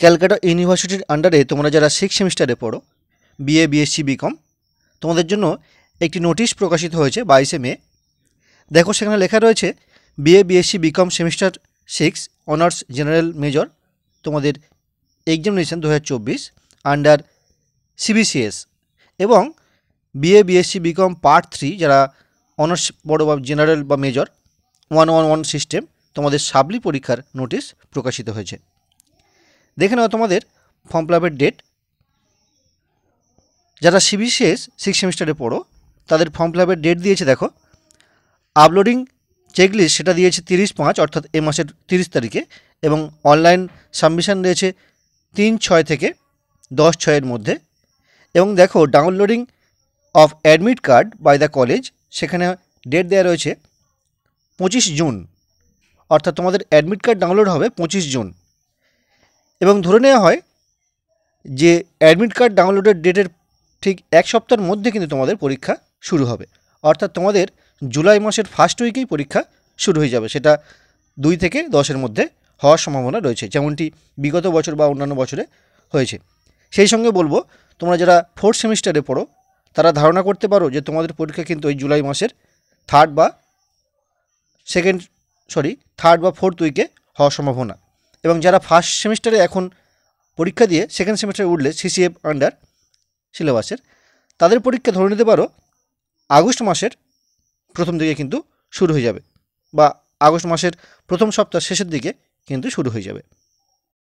ক্যালকাটা ইউনিভার্সিটির আন্ডারে তোমরা যারা সিক্স সেমিস্টারে পড়ো বিএ বিএসসি বিকম তোমাদের জন্য একটি নোটিশ প্রকাশিত হয়েছে বাইশে মে দেখো সেখানে লেখা রয়েছে BA BSc BCom semester six honours general major তোমাদের এক্সামিনেশন দু আন্ডার সিবিসিএস এবং BA BSc BCom part three যারা অনার্স বড় বা জেনারেল বা major one one one system তোমাদের সাবলি পরীক্ষার নোটিশ প্রকাশিত হয়েছে দেখে নাও তোমাদের ফর্ম ফিলাপের ডেট যারা সিবিসিএস সিক্স সেমিস্টারে পড়ো তাদের ফর্ম ফিলাপের ডেট দিয়েছে দেখো আপলোডিং চেকলিস্ট সেটা দিয়েছে তিরিশ পাঁচ অর্থাৎ এ মাসের তিরিশ তারিখে এবং অনলাইন সাবমিশন রয়েছে তিন ছয় থেকে দশ ছয়ের মধ্যে এবং দেখো downloading of admit card by the college সেখানে ডেট দেওয়া রয়েছে পঁচিশ জুন অর্থাৎ তোমাদের অ্যাডমিট কার্ড ডাউনলোড হবে পঁচিশ জুন এবং ধরে নেওয়া হয় যে অ্যাডমিট কার্ড ডাউনলোডের ডেটের ঠিক এক সপ্তাহের মধ্যে কিন্তু তোমাদের পরীক্ষা শুরু হবে অর্থাৎ তোমাদের জুলাই মাসের ফার্স্ট উইকেই পরীক্ষা শুরু হয়ে যাবে সেটা দুই থেকে দশের মধ্যে হওয়ার সম্ভাবনা রয়েছে যেমনটি বিগত বছর বা অন্যান্য বছরে হয়েছে সেই সঙ্গে বলবো তোমরা যারা ফোর্থ সেমিস্টারে পড়ো তারা ধারণা করতে পারো যে তোমাদের পরীক্ষা কিন্তু ওই জুলাই মাসের থার্ড বা সেকেন্ড সরি থার্ড বা ফোর্থ উইকে হওয়ার সম্ভাবনা এবং যারা ফার্স্ট সেমিস্টারে এখন পরীক্ষা দিয়ে সেকেন্ড সেমিস্টারে উঠলে সিসিএফ আন্ডার সিলেবাসের তাদের পরীক্ষা ধরে নিতে পারো আগস্ট মাসের প্রথম দিকে কিন্তু শুরু হয়ে যাবে বা আগস্ট মাসের প্রথম সপ্তাহ শেষের দিকে কিন্তু শুরু হয়ে যাবে